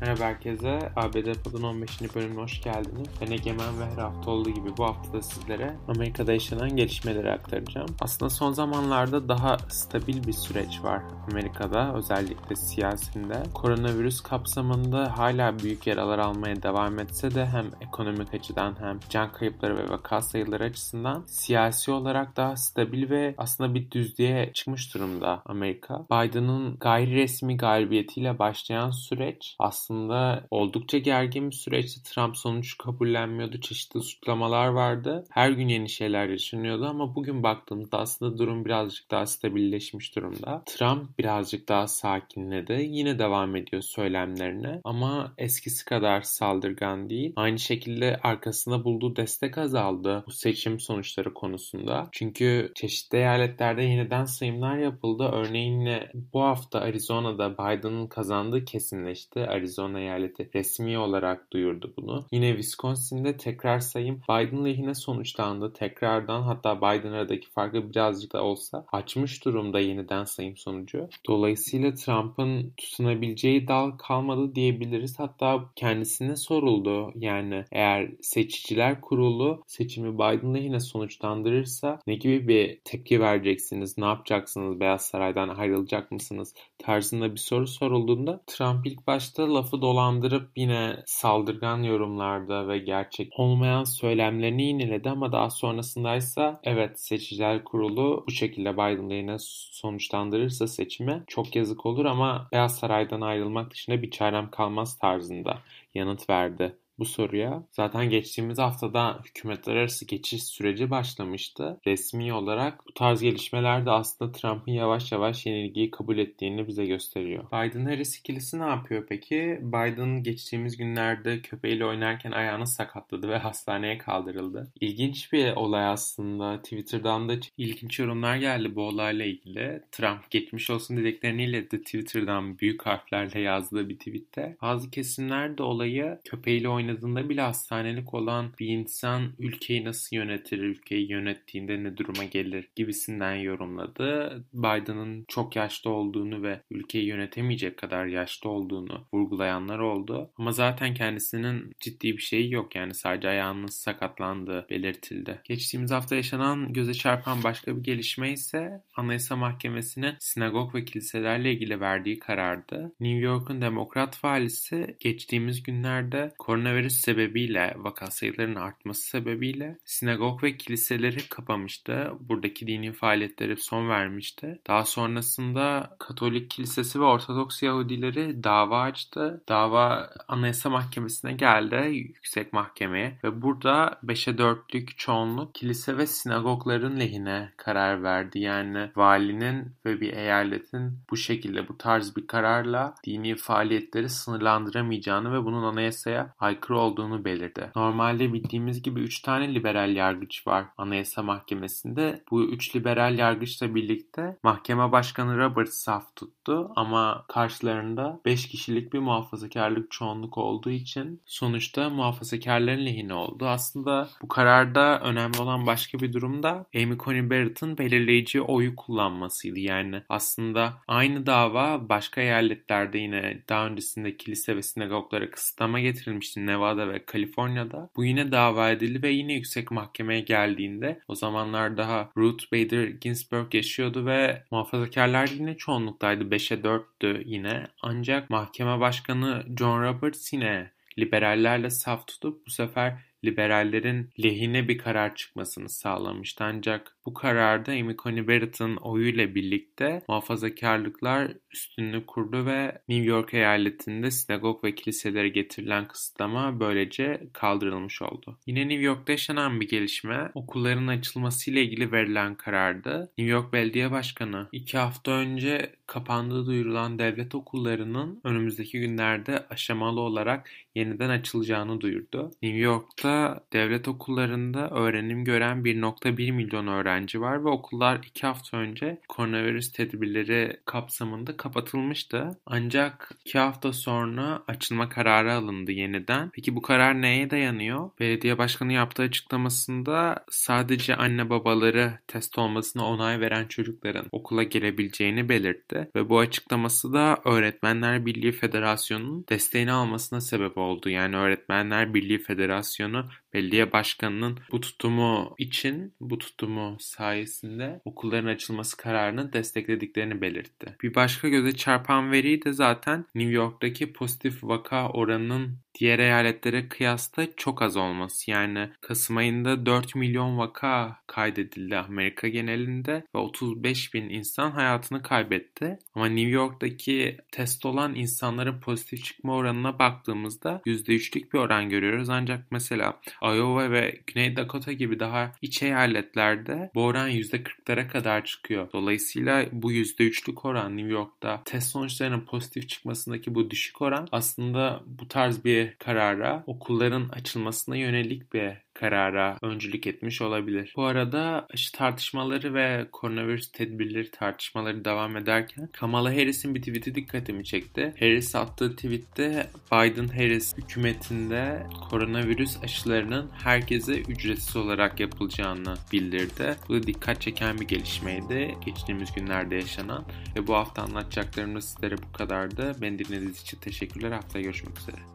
Merhaba herkese, ABD Pod'un 15. bölümüne hoş geldiniz. Ben Egemen ve her hafta olduğu gibi bu hafta da sizlere Amerika'da yaşanan gelişmeleri aktaracağım. Aslında son zamanlarda daha stabil bir süreç var Amerika'da, özellikle siyasinde. Koronavirüs kapsamında hala büyük yaralar almaya devam etse de hem ekonomik açıdan hem can kayıpları ve vaka sayıları açısından siyasi olarak daha stabil ve aslında bir düzlüğe çıkmış durumda Amerika. Biden'ın gayri resmi galibiyetiyle başlayan süreç aslında aslında oldukça gergin bir süreçti. Trump sonuç kabullenmiyordu. Çeşitli suçlamalar vardı. Her gün yeni şeyler yaşanıyordu ama bugün baktığımızda aslında durum birazcık daha stabilleşmiş durumda. Trump birazcık daha sakinledi. Yine devam ediyor söylemlerine ama eskisi kadar saldırgan değil. Aynı şekilde arkasında bulduğu destek azaldı bu seçim sonuçları konusunda. Çünkü çeşitli eyaletlerde yeniden sayımlar yapıldı. Örneğin bu hafta Arizona'da Biden'ın kazandığı kesinleşti. Arizona Arizona eyaleti resmi olarak duyurdu bunu. Yine Wisconsin'de tekrar sayım Biden lehine sonuçlandı. Tekrardan hatta Biden aradaki farkı birazcık da olsa açmış durumda yeniden sayım sonucu. Dolayısıyla Trump'ın tutunabileceği dal kalmadı diyebiliriz. Hatta kendisine soruldu. Yani eğer seçiciler kurulu seçimi Biden lehine sonuçlandırırsa ne gibi bir tepki vereceksiniz? Ne yapacaksınız? Beyaz Saray'dan ayrılacak mısınız? Tarzında bir soru sorulduğunda Trump ilk başta laf lafı dolandırıp yine saldırgan yorumlarda ve gerçek olmayan söylemlerini yineledi ama daha sonrasında ise evet seçiciler kurulu bu şekilde Biden'la yine sonuçlandırırsa seçimi çok yazık olur ama Beyaz Saray'dan ayrılmak dışında bir çarem kalmaz tarzında yanıt verdi bu soruya. Zaten geçtiğimiz haftada hükümetler arası geçiş süreci başlamıştı. Resmi olarak bu tarz gelişmeler de aslında Trump'ın yavaş yavaş yenilgiyi kabul ettiğini bize gösteriyor. Biden-Harris ikilisi ne yapıyor peki? Biden geçtiğimiz günlerde köpeğiyle oynarken ayağını sakatladı ve hastaneye kaldırıldı. İlginç bir olay aslında. Twitter'dan da ilginç yorumlar geldi bu olayla ilgili. Trump geçmiş olsun dediklerini iletti Twitter'dan büyük harflerle yazdığı bir tweette. Bazı kesimler de olayı köpeğiyle oynarken oynadığında bile hastanelik olan bir insan ülkeyi nasıl yönetir, ülkeyi yönettiğinde ne duruma gelir gibisinden yorumladı. Biden'ın çok yaşlı olduğunu ve ülkeyi yönetemeyecek kadar yaşlı olduğunu vurgulayanlar oldu. Ama zaten kendisinin ciddi bir şeyi yok yani sadece ayağının sakatlandığı belirtildi. Geçtiğimiz hafta yaşanan göze çarpan başka bir gelişme ise Anayasa Mahkemesi'nin sinagog ve kiliselerle ilgili verdiği karardı. New York'un demokrat valisi geçtiğimiz günlerde korona koronavirüs sebebiyle vaka sayılarının artması sebebiyle sinagog ve kiliseleri kapamıştı. Buradaki dini faaliyetleri son vermişti. Daha sonrasında Katolik Kilisesi ve Ortodoks Yahudileri dava açtı. Dava Anayasa Mahkemesi'ne geldi, Yüksek Mahkemeye ve burada 5'e 4'lük çoğunluk kilise ve sinagogların lehine karar verdi. Yani valinin ve bir eyaletin bu şekilde bu tarz bir kararla dini faaliyetleri sınırlandıramayacağını ve bunun anayasaya aykırı aykırı olduğunu belirdi. Normalde bildiğimiz gibi 3 tane liberal yargıç var Anayasa Mahkemesi'nde. Bu 3 liberal yargıçla birlikte mahkeme başkanı Roberts saf tuttu ama karşılarında 5 kişilik bir muhafazakarlık çoğunluk olduğu için sonuçta muhafazakarların lehine oldu. Aslında bu kararda önemli olan başka bir durum da Amy Coney Barrett'ın belirleyici oyu kullanmasıydı. Yani aslında aynı dava başka eyaletlerde yine daha öncesinde kilise ve sinagoglara kısıtlama getirilmişti ne? Nevada ve Kaliforniya'da. Bu yine dava edildi ve yine yüksek mahkemeye geldiğinde o zamanlar daha Ruth Bader Ginsburg yaşıyordu ve muhafazakarlar yine çoğunluktaydı. 5'e 4'tü yine. Ancak mahkeme başkanı John Roberts yine liberallerle saf tutup bu sefer liberallerin lehine bir karar çıkmasını sağlamıştı. Ancak bu kararda Amy Coney Barrett'ın oyuyla birlikte muhafazakarlıklar üstünlüğü kurdu ve New York eyaletinde sinagog ve kiliselere getirilen kısıtlama böylece kaldırılmış oldu. Yine New York'ta yaşanan bir gelişme okulların açılmasıyla ilgili verilen karardı. New York Belediye Başkanı iki hafta önce kapandığı duyurulan devlet okullarının önümüzdeki günlerde aşamalı olarak yeniden açılacağını duyurdu. New York'ta devlet okullarında öğrenim gören 1.1 milyon öğrenci var ve okullar 2 hafta önce koronavirüs tedbirleri kapsamında kapatılmıştı. Ancak 2 hafta sonra açılma kararı alındı yeniden. Peki bu karar neye dayanıyor? Belediye başkanı yaptığı açıklamasında sadece anne babaları test olmasına onay veren çocukların okula gelebileceğini belirtti ve bu açıklaması da Öğretmenler Birliği Federasyonu'nun desteğini almasına sebep oldu oldu. Yani Öğretmenler Birliği Federasyonu belediye başkanının bu tutumu için, bu tutumu sayesinde okulların açılması kararını desteklediklerini belirtti. Bir başka göze çarpan veri de zaten New York'taki pozitif vaka oranının diğer eyaletlere kıyasla çok az olması. Yani Kasım ayında 4 milyon vaka kaydedildi Amerika genelinde ve 35 bin insan hayatını kaybetti. Ama New York'taki test olan insanların pozitif çıkma oranına baktığımızda %3'lük bir oran görüyoruz. Ancak mesela Iowa ve Güney Dakota gibi daha iç eyaletlerde bu oran %40'lara kadar çıkıyor. Dolayısıyla bu %3'lük oran New York'ta test sonuçlarının pozitif çıkmasındaki bu düşük oran aslında bu tarz bir karara okulların açılmasına yönelik bir karara öncülük etmiş olabilir. Bu arada aşı tartışmaları ve koronavirüs tedbirleri tartışmaları devam ederken Kamala Harris'in bir tweet'i dikkatimi çekti. Harris attığı tweette Biden-Harris hükümetinde koronavirüs aşılarının herkese ücretsiz olarak yapılacağını bildirdi. Bu da dikkat çeken bir gelişmeydi geçtiğimiz günlerde yaşanan ve bu hafta anlatacaklarımız sizlere bu kadardı. Beni dinlediğiniz için teşekkürler. Haftaya görüşmek üzere.